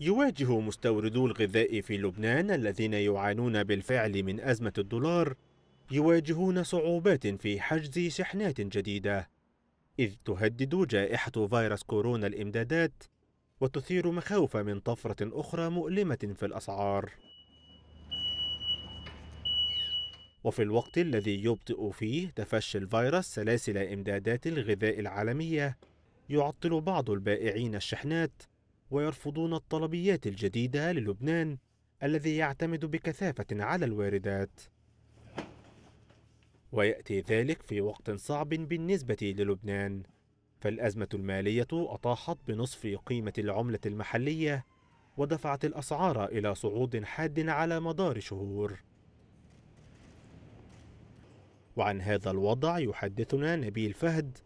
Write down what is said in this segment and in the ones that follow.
يواجه مستوردو الغذاء في لبنان الذين يعانون بالفعل من أزمة الدولار يواجهون صعوبات في حجز شحنات جديدة إذ تهدد جائحة فيروس كورونا الإمدادات وتثير مخاوف من طفرة أخرى مؤلمة في الأسعار وفي الوقت الذي يبطئ فيه تفشي الفيروس سلاسل إمدادات الغذاء العالمية يعطل بعض البائعين الشحنات ويرفضون الطلبيات الجديدة للبنان الذي يعتمد بكثافة على الواردات ويأتي ذلك في وقت صعب بالنسبة للبنان فالأزمة المالية أطاحت بنصف قيمة العملة المحلية ودفعت الأسعار إلى صعود حاد على مدار شهور وعن هذا الوضع يحدثنا نبيل فهد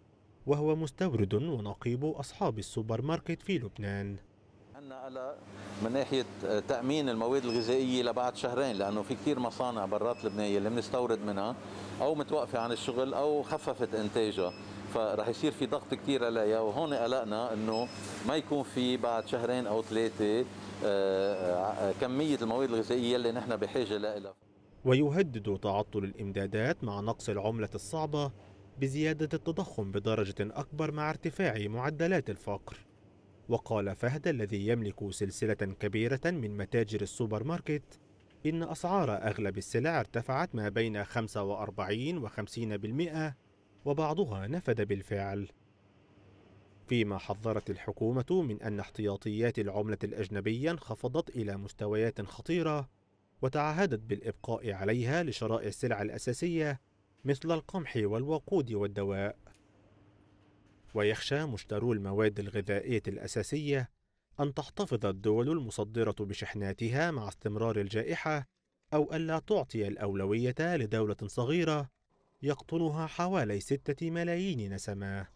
وهو مستورد ونقيب أصحاب السوبر ماركت في لبنان على قلق من ناحيه آه، تامين المواد الغذائيه لبعد شهرين لانه في كثير مصانع برات لبنان اللي بنستورد منها او متوقفه عن الشغل او خففت انتاجها فرح يصير في ضغط كثير عليها وهون قلقنا انه ما يكون في بعد شهرين او ثلاثه آه، آه، كميه المواد الغذائيه اللي نحن بحاجه لها ويهدد تعطل الامدادات مع نقص العمله الصعبه بزياده التضخم بدرجه اكبر مع ارتفاع معدلات الفقر وقال فهد الذي يملك سلسلة كبيرة من متاجر السوبر ماركت إن أسعار أغلب السلع ارتفعت ما بين 45 و 50% وبعضها نفد بالفعل فيما حذرت الحكومة من أن احتياطيات العملة الأجنبية انخفضت إلى مستويات خطيرة وتعهدت بالإبقاء عليها لشراء السلع الأساسية مثل القمح والوقود والدواء ويخشى مشترو المواد الغذائية الأساسية أن تحتفظ الدول المصدرة بشحناتها مع استمرار الجائحة أو ألا تعطي الأولوية لدولة صغيرة يقطنها حوالي ستة ملايين نسمة.